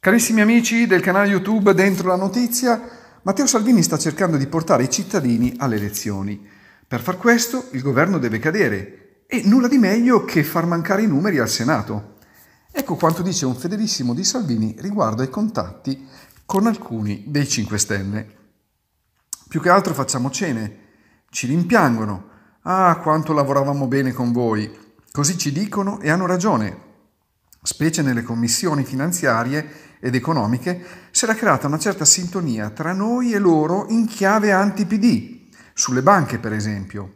Carissimi amici del canale YouTube Dentro la Notizia, Matteo Salvini sta cercando di portare i cittadini alle elezioni. Per far questo il governo deve cadere e nulla di meglio che far mancare i numeri al Senato. Ecco quanto dice un fedelissimo di Salvini riguardo ai contatti con alcuni dei 5 Stelle. Più che altro facciamo cene, ci rimpiangono. Ah, quanto lavoravamo bene con voi. Così ci dicono e hanno ragione, specie nelle commissioni finanziarie ed economiche, si era creata una certa sintonia tra noi e loro in chiave anti-PD, sulle banche per esempio.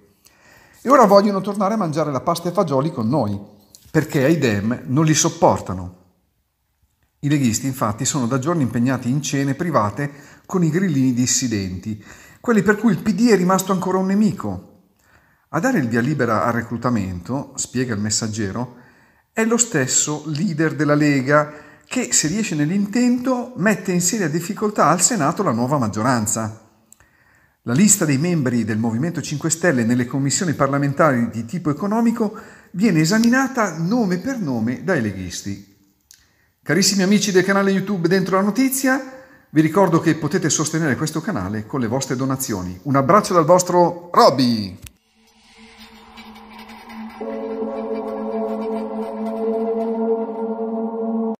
E ora vogliono tornare a mangiare la pasta e fagioli con noi, perché ai Dem non li sopportano. I leghisti infatti sono da giorni impegnati in cene private con i grillini dissidenti, quelli per cui il PD è rimasto ancora un nemico. A dare il via libera al reclutamento, spiega il messaggero, è lo stesso leader della Lega che, se riesce nell'intento, mette in seria difficoltà al Senato la nuova maggioranza. La lista dei membri del Movimento 5 Stelle nelle commissioni parlamentari di tipo economico viene esaminata nome per nome dai leghisti. Carissimi amici del canale YouTube Dentro la Notizia, vi ricordo che potete sostenere questo canale con le vostre donazioni. Un abbraccio dal vostro Robby!